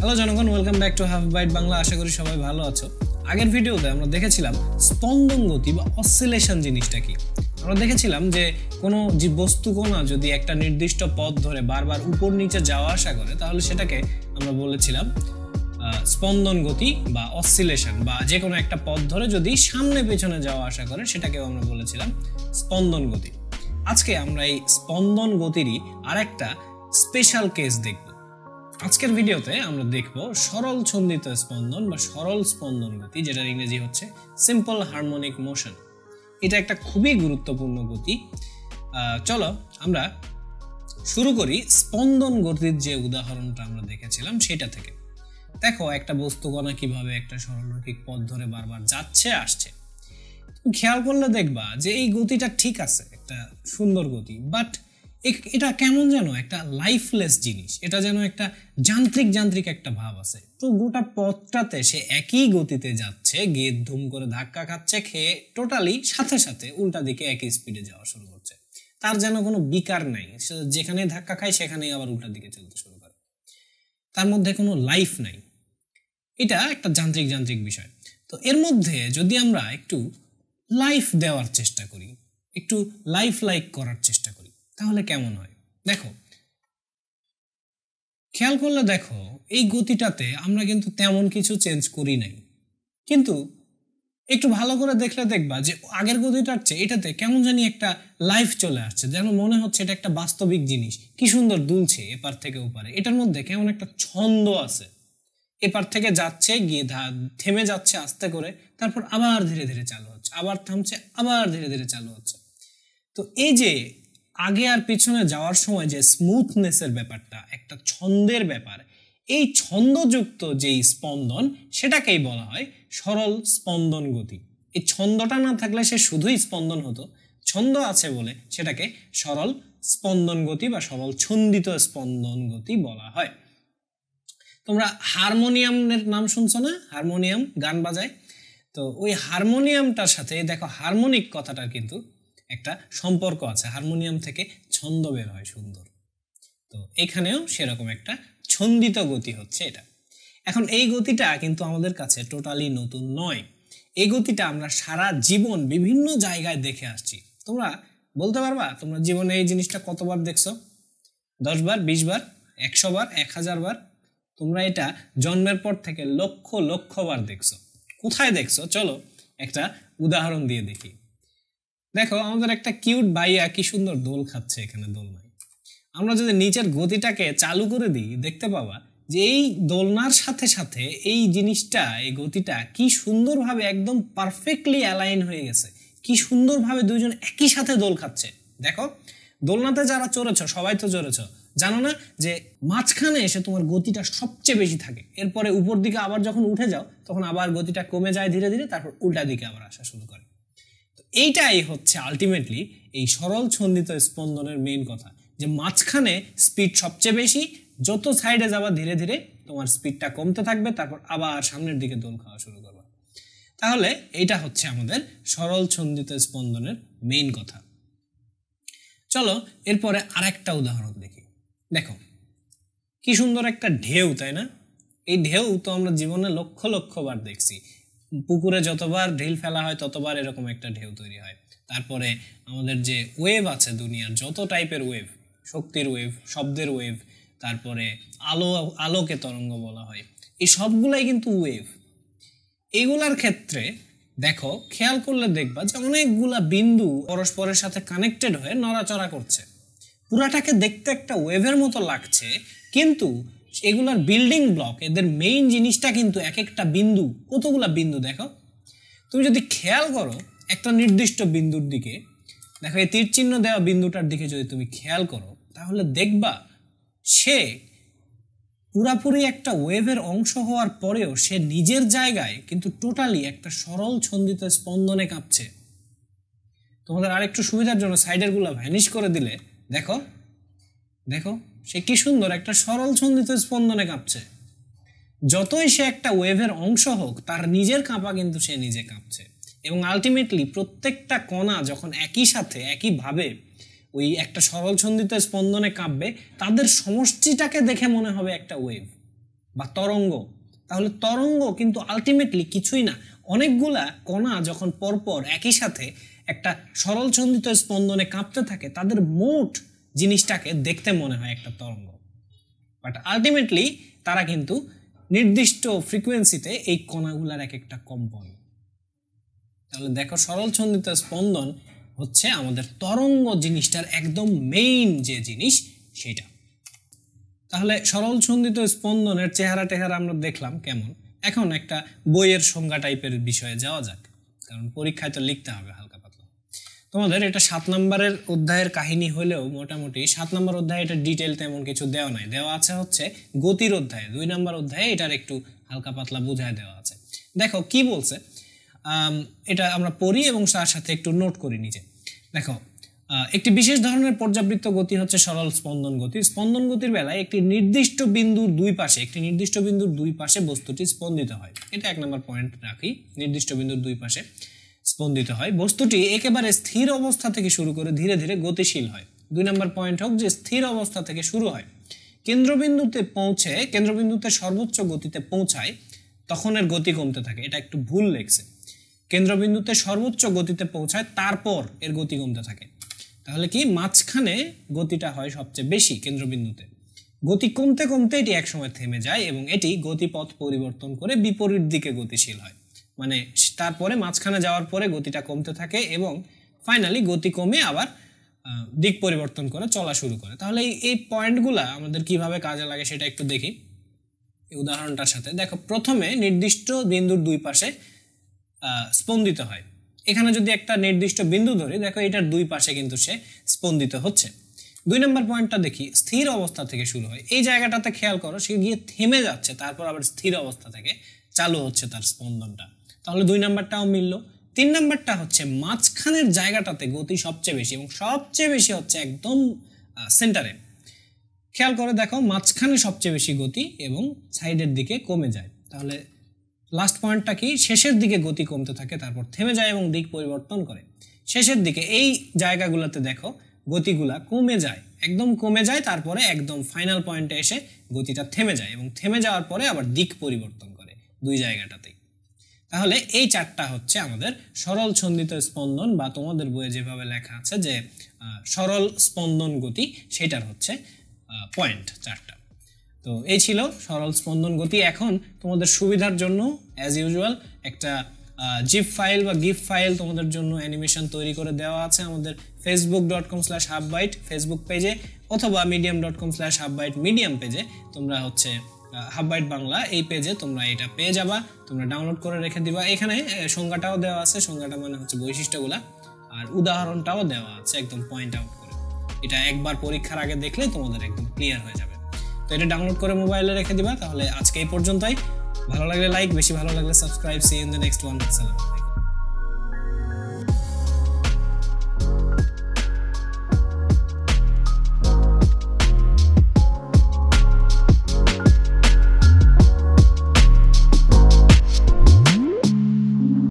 hello জনগণ welcome back to Half Byte Bangla আশা করি সবাই ভালো আছো আগের ভিডিওতে আমরা দেখেছিলাম স্পন্দন গতি বা অসিলেশন জিনিসটা কি আমরা দেখেছিলাম যে কোনো যে বস্তু কোনা যদি একটা নির্দিষ্ট পথ ধরে বারবার উপর নিচে যাওয়া আসা করে তাহলে সেটাকে আমরা বলেছিলাম স্পন্দন গতি বা অসিলেশন বা যে কোনো একটা পথ ধরে যদি সামনে পেছনে যাওয়া আসা করে সেটাকেও আমরা বলেছিলাম স্পন্দন গতি আজকে আমরা এই স্পন্দন গতিরই আরেকটা স্পেশাল কেস দেখব আজকের ভিডিওতে আমরা দেখব সরল ছন্দিত স্পন্দন বা সরল স্পন্দন গতি যেটার ইংরেজি হচ্ছে সিম্পল হারমোনিক মোশন এটা একটা খুবই গুরুত্বপূর্ণ গতি চলো আমরা শুরু করি স্পন্দন গতির যে উদাহরণটা আমরা দেখেছিলাম সেটা থেকে দেখো একটা বস্তু কণা কিভাবে একটা সরলরৈখিক পথ ধরে বারবার যাচ্ছে আসছে খেয়াল করলে দেখবা যে এই গতিটা ঠিক আছে একটা সুন্দর গতি বাট এটা কেমন যেন একটা লাইফলেস জিনিস এটা যেন একটা যান্ত্রিক যান্ত্রিক একটা ভাব আছে তো গোটা পথটাতে সে একই গতিতে যাচ্ছে গেদ ধুম করে ধাক্কা খাচ্ছে খেয়ে টোটালি সাথে সাথে উল্টা দিকে একই স্পিডে যাওয়া শুরু করছে তার যেন কোনো বিকার নাই সে যেখানে ধাক্কা খায় সেখানেই আবার উল্টা দিকে চলতে শুরু করে তার মধ্যে কোনো লাইফ নাই এটা একটা যান্ত্রিক যান্ত্রিক বিষয় তো এর মধ্যে যদি আমরা একটু লাইফ দেওয়ার চেষ্টা করি একটু লাইফ লাইক করার চেষ্টা করি তাহলে কেমন হয় দেখো খেয়াল করলে দেখো এই গতিটাতে আমরা কিন্তু তেমন কিছু চেঞ্জ করি নাই কিন্তু একটু ভালো করে দেখলে দেখবা যে আগের গতিটার চেয়ে এটাতে কেমন জানি একটা লাইফ চলে আসছে যেন মনে হচ্ছে এটা একটা বাস্তবিক জিনিস কি সুন্দর দুলছে এপার থেকে ওপারে এটার মধ্যে কেমন একটা ছন্দ আছে এপার থেকে যাচ্ছে গিয়ে থেমে যাচ্ছে আস্তে করে তারপর আবার ধীরে ধীরে চালু হচ্ছে আবার থামছে আবার ধীরে ধীরে চালু হচ্ছে তো এই যে আগে আর পিছনে যাওয়ার সময় যে স্মুথনেসের ব্যাপারটা একটা ছন্দের ব্যাপার এই ছন্দযুক্ত যেই স্পন্দন সেটাকেই বলা হয় সরল স্পন্দন গতি এই ছন্দটা না থাকলে সে শুধুই স্পন্দন হতো ছন্দ আছে বলে সেটাকে সরল স্পন্দন গতি বা সরল ছন্দিত স্পন্দন গতি বলা হয় তোমরা হারমোনিয়ামের নাম শুনছো না হারমোনিয়াম গান বাজায় তো ওই হারমোনিয়ামটার সাথে দেখো হারমোনিক কথাটার কিন্তু একটা সম্পর্ক আছে হারমোনিয়াম থেকে ছন্দ বের হয় সুন্দর তো এখানেও সেরকম একটা ছন্দিত গতি হচ্ছে এটা এখন এই গতিটা কিন্তু আমাদের কাছে টোটালি নতুন নয় এই গতিটা আমরা সারা জীবন বিভিন্ন জায়গায় দেখে আসছি তোমরা বলতে পারবা তোমরা জীবনে এই জিনিসটা কতবার দেখছো দশ বার বিশ বার একশো বার এক হাজার বার তোমরা এটা জন্মের পর থেকে লক্ষ লক্ষ বার দেখছো কোথায় দেখছো চলো একটা উদাহরণ দিয়ে দেখি দেখো আমাদের একটা কিউট ভাইয়া কি সুন্দর দোল খাচ্ছে এখানে দোলনায় আমরা যদি নিচের গতিটাকে চালু করে দিই দেখতে পাবা যে এই দোলনার সাথে সাথে এই জিনিসটা এই গতিটা কি সুন্দরভাবে একদম পারফেক্টলি অ্যালাইন হয়ে গেছে কি সুন্দরভাবে দুজন একই সাথে দোল খাচ্ছে দেখো দোলনাতে যারা চড়েছ সবাই তো চড়েছ জানো না যে মাঝখানে এসে তোমার গতিটা সবচেয়ে বেশি থাকে এরপরে উপর দিকে আবার যখন উঠে যাও তখন আবার গতিটা কমে যায় ধীরে ধীরে তারপর উল্টা দিকে আবার আসা শুরু করে এইটাই হচ্ছে আলটিমেটলি এই সরল ছন্দিত স্পন্দনের মেন কথা যে মাঝখানে স্পিড সবচেয়ে বেশি যত সাইডে যাবা ধীরে ধীরে তোমার স্পিডটা কমতে থাকবে তারপর আবার সামনের দিকে দোল খাওয়া শুরু করবে তাহলে এটা হচ্ছে আমাদের সরল ছন্দিত স্পন্দনের মেইন কথা চলো এরপরে আরেকটা উদাহরণ দেখি দেখো কি সুন্দর একটা ঢেউ তাই না এই ঢেউ তো আমরা জীবনে লক্ষ লক্ষ বার দেখছি পুকুরে যতবার ঢিল ফেলা হয় ততবার এরকম একটা ঢেউ তৈরি হয় তারপরে আমাদের যে ওয়েভ আছে দুনিয়ার যত টাইপের ওয়েভ শক্তির ওয়েভ শব্দের ওয়েভ তারপরে আলো আলোকে তরঙ্গ বলা হয় এই সবগুলাই কিন্তু ওয়েভ এগুলার ক্ষেত্রে দেখো খেয়াল করলে দেখবা যে অনেকগুলা বিন্দু পরস্পরের সাথে কানেক্টেড হয়ে নড়াচড়া করছে পুরাটাকে দেখতে একটা ওয়েভের মতো লাগছে কিন্তু এগুলোর বিল্ডিং ব্লক এদের মেইন জিনিসটা কিন্তু এক একটা বিন্দু কতগুলা বিন্দু দেখো তুমি যদি খেয়াল করো একটা নির্দিষ্ট বিন্দুর দিকে দেখো এই তীর চিহ্ন দেওয়া বিন্দুটার দিকে যদি তুমি খেয়াল করো তাহলে দেখবা সে পুরাপুরি একটা ওয়েভের অংশ হওয়ার পরেও সে নিজের জায়গায় কিন্তু টোটালি একটা সরল ছন্দিত স্পন্দনে কাঁপছে তোমাদের আরেকটু সুবিধার জন্য সাইডেরগুলো ভ্যানিশ করে দিলে দেখো দেখো সে কি সুন্দর একটা সরল ছন্দিত স্পন্দনে কাঁপছে যতই সে একটা ওয়েভের অংশ হোক তার নিজের কাঁপা কিন্তু সে নিজে কাঁপছে এবং আলটিমেটলি প্রত্যেকটা কণা যখন একই সাথে একইভাবে ওই একটা সরল ছন্দিত স্পন্দনে কাঁপবে তাদের সমষ্টিটাকে দেখে মনে হবে একটা ওয়েভ বা তরঙ্গ তাহলে তরঙ্গ কিন্তু আলটিমেটলি কিছুই না অনেকগুলা কণা যখন পরপর একই সাথে একটা সরল ছন্দিত স্পন্দনে কাঁপতে থাকে তাদের মোট জিনিসটাকে দেখতে মনে হয় একটা তরঙ্গ বাট আলটিমেটলি তারা কিন্তু নির্দিষ্ট ফ্রিকোয়েন্সিতে এই কণাগুলার এক একটা কম্পন তাহলে দেখো সরল ছন্দিত স্পন্দন হচ্ছে আমাদের তরঙ্গ জিনিসটার একদম মেইন যে জিনিস সেটা তাহলে সরল ছন্দিত স্পন্দনের চেহারা টেহারা আমরা দেখলাম কেমন এখন একটা বইয়ের সংজ্ঞা টাইপের বিষয়ে যাওয়া যাক কারণ পরীক্ষায় তো লিখতে হবে হালকা তোমাদের এটা সাত নম্বরের অধ্যায়ের কাহিনী হলেও মোটামুটি সাত নম্বর অধ্যায়ে এটা ডিটেল তেমন কিছু দেওয়া নাই দেওয়া আছে হচ্ছে গতির অধ্যায়ে দুই নম্বর অধ্যায়ে এটার একটু হালকা পাতলা বোঝায় দেওয়া আছে দেখো কি বলছে এটা আমরা পড়ি এবং তার সাথে একটু নোট করি নিজে দেখো একটি বিশেষ ধরনের পর্যাবৃত্ত গতি হচ্ছে সরল স্পন্দন গতি স্পন্দন গতির বেলায় একটি নির্দিষ্ট বিন্দুর দুই পাশে একটি নির্দিষ্ট বিন্দুর দুই পাশে বস্তুটি স্পন্দিত হয় এটা এক নম্বর পয়েন্ট রাখি নির্দিষ্ট বিন্দুর দুই পাশে স্পন্দিত হয় বস্তুটি একেবারে স্থির অবস্থা থেকে শুরু করে ধীরে ধীরে গতিশীল হয় দুই নম্বর পয়েন্ট হোক যে স্থির অবস্থা থেকে শুরু হয় কেন্দ্রবিন্দুতে পৌঁছে কেন্দ্রবিন্দুতে সর্বোচ্চ গতিতে পৌঁছায় তখন এর গতি কমতে থাকে এটা একটু ভুল লেগছে কেন্দ্রবিন্দুতে সর্বোচ্চ গতিতে পৌঁছায় তারপর এর গতি কমতে থাকে তাহলে কি মাঝখানে গতিটা হয় সবচেয়ে বেশি কেন্দ্রবিন্দুতে গতি কমতে কমতে এটি একসময় থেমে যায় এবং এটি গতিপথ পরিবর্তন করে বিপরীত দিকে গতিশীল হয় মানে তারপরে মাঝখানে যাওয়ার পরে গতিটা কমতে থাকে এবং ফাইনালি গতি কমে আবার দিক পরিবর্তন করে চলা শুরু করে তাহলে এই পয়েন্টগুলো আমাদের কিভাবে কাজে লাগে সেটা একটু দেখি এই উদাহরণটার সাথে দেখো প্রথমে নির্দিষ্ট বিন্দুর দুই পাশে স্পন্দিত হয় এখানে যদি একটা নির্দিষ্ট বিন্দু ধরি দেখো এটার দুই পাশে কিন্তু সে স্পন্দিত হচ্ছে দুই নম্বর পয়েন্টটা দেখি স্থির অবস্থা থেকে শুরু হয় এই জায়গাটাতে খেয়াল করো সে গিয়ে থেমে যাচ্ছে তারপর আবার স্থির অবস্থা থেকে চালু হচ্ছে তার স্পন্দনটা তাহলে দুই নাম্বারটাও মিলল তিন নাম্বারটা হচ্ছে মাঝখানের জায়গাটাতে গতি সবচেয়ে বেশি এবং সবচেয়ে বেশি হচ্ছে একদম সেন্টারে খেয়াল করে দেখো মাঝখানে সবচেয়ে বেশি গতি এবং সাইডের দিকে কমে যায় তাহলে লাস্ট পয়েন্টটা কি শেষের দিকে গতি কমতে থাকে তারপর থেমে যায় এবং দিক পরিবর্তন করে শেষের দিকে এই জায়গাগুলোতে দেখো গতিগুলা কমে যায় একদম কমে যায় তারপরে একদম ফাইনাল পয়েন্টে এসে গতিটা থেমে যায় এবং থেমে যাওয়ার পরে আবার দিক পরিবর্তন করে দুই জায়গাটাতেই তাহলে এই চারটা হচ্ছে আমাদের সরল ছন্দিত স্পন্দন বা তোমাদের বইয়ে যেভাবে লেখা আছে যে সরল স্পন্দন গতি সেটার হচ্ছে পয়েন্ট চারটা তো এই ছিল সরল স্পন্দন গতি এখন তোমাদের সুবিধার জন্য অ্যাজ ইউজুয়াল একটা জিপ ফাইল বা গিফ ফাইল তোমাদের জন্য অ্যানিমেশন তৈরি করে দেওয়া আছে আমাদের Facebook dot com slash Half Byte Facebook পেজে অথবা medium dot com slash Half Byte medium পেজে তোমরা হচ্ছে হাববাইট বাংলা এই পেজে তোমরা এটা পেয়ে যাবা তোমরা ডাউনলোড করে রেখে দিবা এখানে সংজ্ঞাটাও দেওয়া আছে সংজ্ঞাটা মানে হচ্ছে বৈশিষ্ট্যগুলা আর উদাহরণটাও দেওয়া আছে একদম পয়েন্ট আউট করে এটা একবার পরীক্ষার আগে দেখলে তোমাদের একদম ক্লিয়ার হয়ে যাবে তো এটা ডাউনলোড করে মোবাইলে রেখে দিবা তাহলে আজকে এই পর্যন্তই ভালো লাগলে লাইক বেশি ভালো লাগলে subscribe see in the next one আসসালামু আলাইকুম